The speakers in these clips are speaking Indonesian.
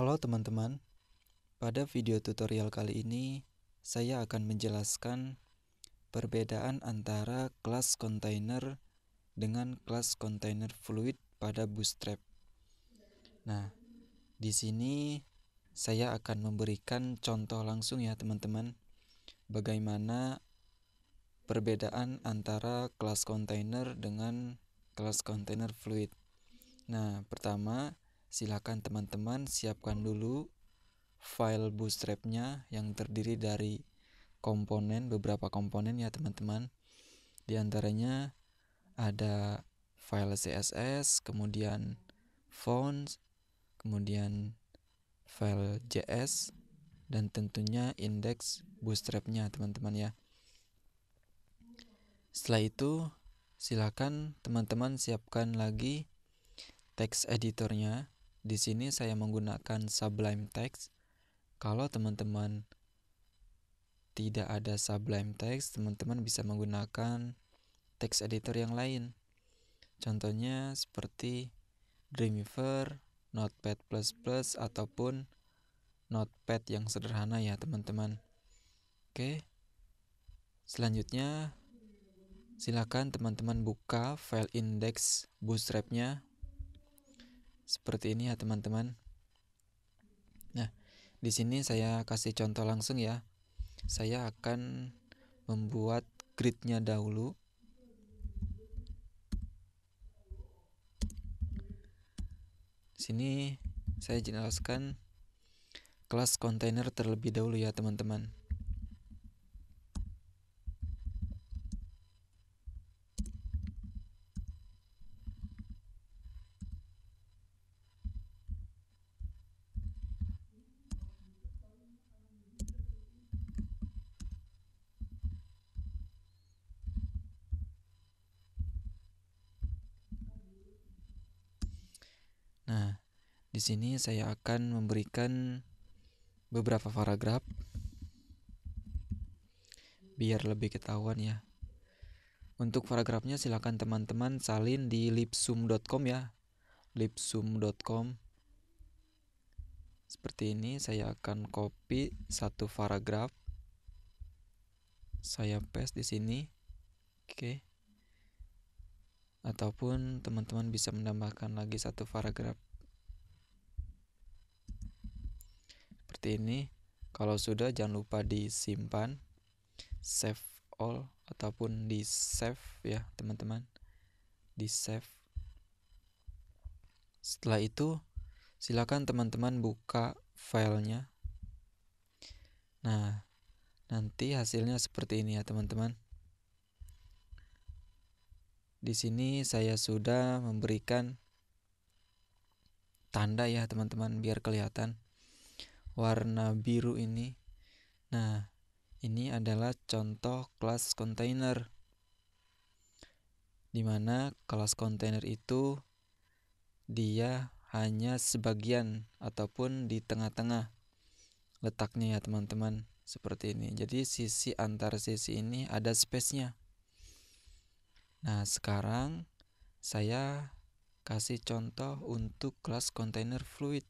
Halo teman-teman, pada video tutorial kali ini saya akan menjelaskan perbedaan antara kelas container dengan kelas container fluid pada bootstrap. Nah, di sini saya akan memberikan contoh langsung ya teman-teman bagaimana perbedaan antara kelas container dengan kelas container fluid. Nah, pertama Silakan teman-teman siapkan dulu file bootstrapnya yang terdiri dari komponen beberapa komponen ya teman-teman. Di antaranya ada file CSS, kemudian fonts kemudian file JS dan tentunya indeks bootstrapnya teman-teman ya. Setelah itu silakan teman-teman siapkan lagi text editornya di sini saya menggunakan Sublime Text. Kalau teman-teman tidak ada Sublime Text, teman-teman bisa menggunakan text editor yang lain. Contohnya seperti Dreamweaver, Notepad++ ataupun Notepad yang sederhana ya, teman-teman. Oke. Selanjutnya silakan teman-teman buka file index bootstrap-nya seperti ini ya teman-teman. Nah, di sini saya kasih contoh langsung ya. Saya akan membuat gridnya dahulu. Sini saya jelaskan kelas kontainer terlebih dahulu ya teman-teman. Nah, di sini saya akan memberikan beberapa paragraf biar lebih ketahuan ya. Untuk paragrafnya silakan teman-teman salin di lipsum.com ya. lipsum.com Seperti ini saya akan copy satu paragraf. Saya paste di sini. Oke. Okay ataupun teman-teman bisa menambahkan lagi satu paragraf seperti ini kalau sudah jangan lupa disimpan save all ataupun di save ya teman-teman di save setelah itu silakan teman-teman buka filenya nah nanti hasilnya seperti ini ya teman-teman di sini saya sudah memberikan tanda ya teman-teman biar kelihatan warna biru ini. Nah, ini adalah contoh kelas kontainer. dimana kelas kontainer itu dia hanya sebagian ataupun di tengah-tengah letaknya ya teman-teman seperti ini. Jadi sisi antar sisi ini ada space-nya. Nah, sekarang saya kasih contoh untuk kelas kontainer fluid.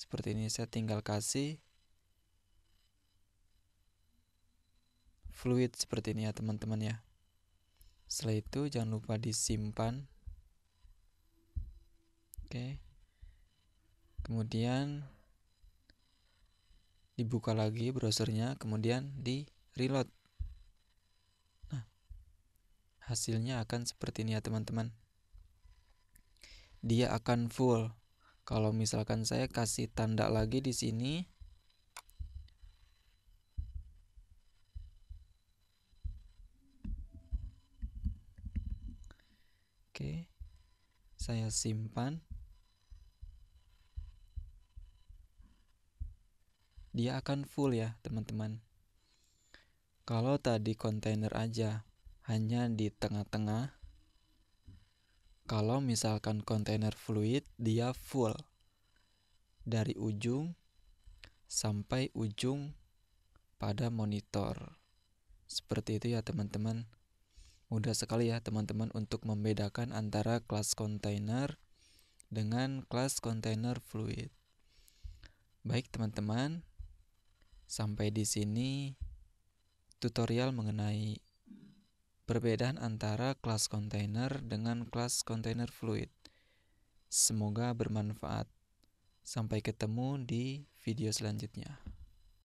Seperti ini saya tinggal kasih fluid seperti ini ya teman-teman ya. Setelah itu jangan lupa disimpan. Oke. Kemudian dibuka lagi browsernya, kemudian di reload hasilnya akan seperti ini ya teman-teman dia akan full kalau misalkan saya kasih tanda lagi di sini Oke, saya simpan. Dia akan full ya, teman-teman. Kalau tadi kontainer aja, hanya di tengah-tengah. Kalau misalkan kontainer fluid, dia full dari ujung sampai ujung pada monitor. Seperti itu ya, teman-teman. Mudah sekali ya, teman-teman, untuk membedakan antara kelas kontainer dengan kelas kontainer fluid. Baik, teman-teman, sampai di sini tutorial mengenai Perbedaan antara kelas kontainer dengan kelas kontainer fluid. Semoga bermanfaat. Sampai ketemu di video selanjutnya.